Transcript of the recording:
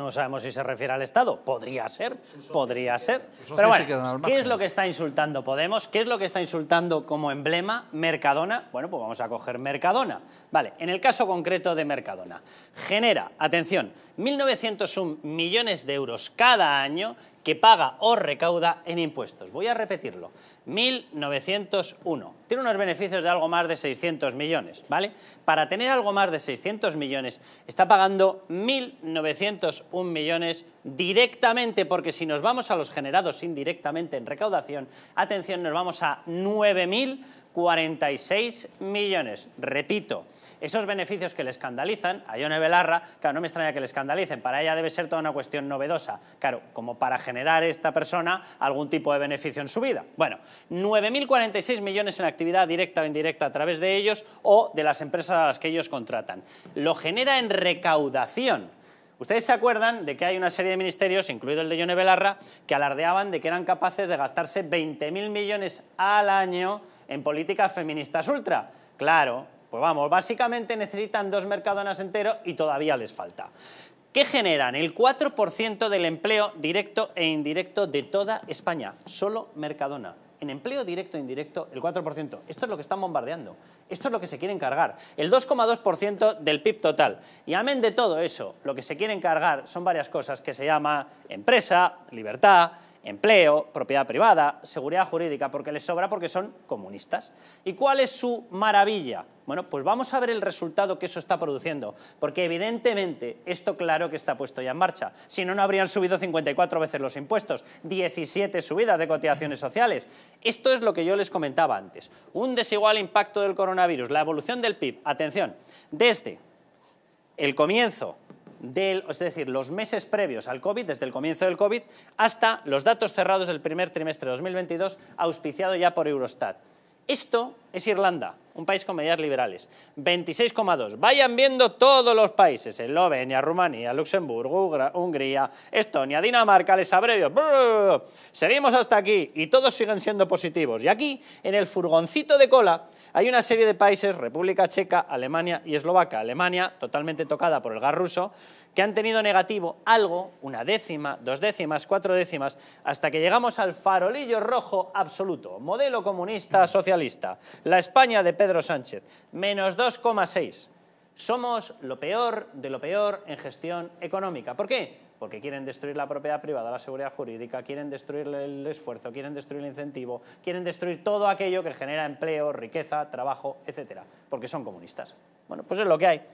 No sabemos si se refiere al Estado. Podría ser, podría ser. Pero bueno, ¿qué es lo que está insultando Podemos? ¿Qué es lo que está insultando como emblema Mercadona? Bueno, pues vamos a coger Mercadona. Vale, en el caso concreto de Mercadona. Genera, atención, 1.901 millones de euros cada año que paga o recauda en impuestos. Voy a repetirlo, 1.901. Tiene unos beneficios de algo más de 600 millones, ¿vale? Para tener algo más de 600 millones está pagando 1.901 millones directamente, porque si nos vamos a los generados indirectamente en recaudación, atención, nos vamos a 9.000 46 millones. Repito, esos beneficios que le escandalizan, a Yone Belarra, claro, no me extraña que le escandalicen, para ella debe ser toda una cuestión novedosa, claro, como para generar esta persona algún tipo de beneficio en su vida. Bueno, 9.046 millones en actividad directa o indirecta a través de ellos o de las empresas a las que ellos contratan. Lo genera en recaudación Ustedes se acuerdan de que hay una serie de ministerios, incluido el de Yone Belarra, que alardeaban de que eran capaces de gastarse 20.000 millones al año en políticas feministas ultra. Claro, pues vamos, básicamente necesitan dos mercadonas enteros y todavía les falta. ¿Qué generan? El 4% del empleo directo e indirecto de toda España. Solo Mercadona en empleo directo e indirecto el 4%. Esto es lo que están bombardeando. Esto es lo que se quieren cargar. El 2,2% del PIB total. Y amén de todo eso, lo que se quieren cargar son varias cosas que se llama empresa, libertad, empleo, propiedad privada, seguridad jurídica, porque les sobra porque son comunistas. ¿Y cuál es su maravilla? Bueno, pues vamos a ver el resultado que eso está produciendo, porque evidentemente esto claro que está puesto ya en marcha. Si no, no habrían subido 54 veces los impuestos, 17 subidas de cotizaciones sociales. Esto es lo que yo les comentaba antes. Un desigual impacto del coronavirus, la evolución del PIB, atención, desde el comienzo del, es decir, los meses previos al COVID, desde el comienzo del COVID, hasta los datos cerrados del primer trimestre de 2022, auspiciado ya por Eurostat. Esto es Irlanda un país con medidas liberales. 26,2. Vayan viendo todos los países. Eslovenia, Rumanía, Luxemburgo, Hungría, Estonia, Dinamarca, les abrevio. Seguimos hasta aquí y todos siguen siendo positivos. Y aquí, en el furgoncito de cola, hay una serie de países, República Checa, Alemania y Eslovaca. Alemania, totalmente tocada por el gas ruso, que han tenido negativo algo, una décima, dos décimas, cuatro décimas, hasta que llegamos al farolillo rojo absoluto, modelo comunista socialista. La España de Pedro Sánchez, menos 2,6. Somos lo peor de lo peor en gestión económica. ¿Por qué? Porque quieren destruir la propiedad privada, la seguridad jurídica, quieren destruir el esfuerzo, quieren destruir el incentivo, quieren destruir todo aquello que genera empleo, riqueza, trabajo, etc. Porque son comunistas. Bueno, pues es lo que hay.